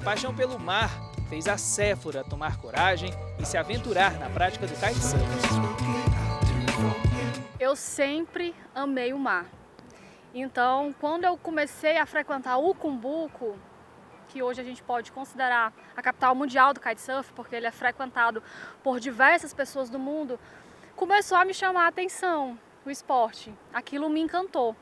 A paixão pelo mar fez a Séfora tomar coragem e se aventurar na prática do kitesurf. Eu sempre amei o mar. Então, quando eu comecei a frequentar o Cumbuco, que hoje a gente pode considerar a capital mundial do kitesurf, porque ele é frequentado por diversas pessoas do mundo, começou a me chamar a atenção o esporte. Aquilo me encantou.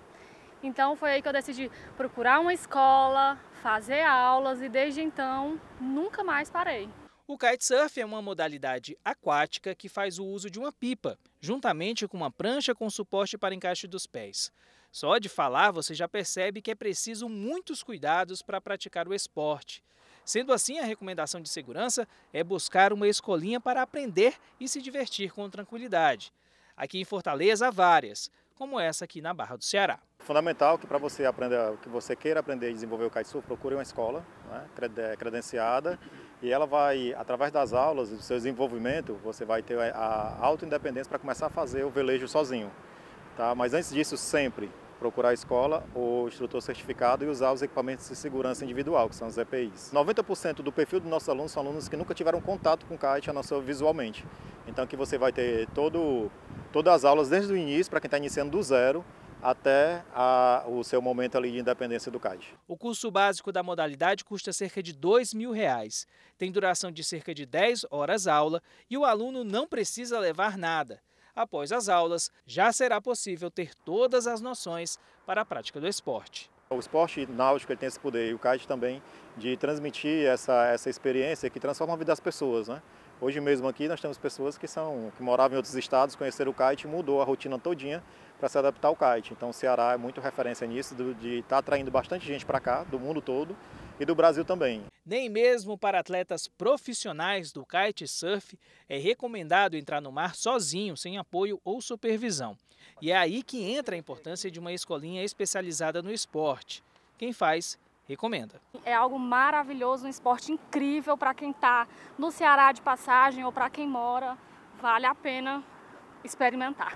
Então foi aí que eu decidi procurar uma escola, fazer aulas e desde então nunca mais parei. O kitesurf é uma modalidade aquática que faz o uso de uma pipa, juntamente com uma prancha com suporte para encaixe dos pés. Só de falar você já percebe que é preciso muitos cuidados para praticar o esporte. Sendo assim, a recomendação de segurança é buscar uma escolinha para aprender e se divertir com tranquilidade. Aqui em Fortaleza há várias como essa aqui na Barra do Ceará. Fundamental que para você aprender o que você queira aprender e desenvolver o kitesurf, procure uma escola né, credenciada e ela vai, através das aulas e do seu desenvolvimento, você vai ter a auto-independência para começar a fazer o velejo sozinho. Tá? Mas antes disso, sempre procurar a escola ou instrutor certificado e usar os equipamentos de segurança individual, que são os EPIs. 90% do perfil dos nossos alunos são alunos que nunca tiveram contato com kite a nossa visualmente. Então que você vai ter todo todas as aulas desde o início, para quem está iniciando do zero, até a, o seu momento ali de independência do CAD. O curso básico da modalidade custa cerca de dois mil reais. Tem duração de cerca de 10 horas aula e o aluno não precisa levar nada. Após as aulas, já será possível ter todas as noções para a prática do esporte. O esporte náutico tem esse poder e o CAD também de transmitir essa, essa experiência que transforma a vida das pessoas. Né? Hoje mesmo aqui nós temos pessoas que são que moravam em outros estados, conheceram o kite, mudou a rotina todinha para se adaptar ao kite. Então o Ceará é muito referência nisso, de estar tá atraindo bastante gente para cá, do mundo todo e do Brasil também. Nem mesmo para atletas profissionais do kite surf é recomendado entrar no mar sozinho, sem apoio ou supervisão. E é aí que entra a importância de uma escolinha especializada no esporte. Quem faz recomenda. É algo maravilhoso, um esporte incrível para quem está no Ceará de passagem ou para quem mora. Vale a pena experimentar.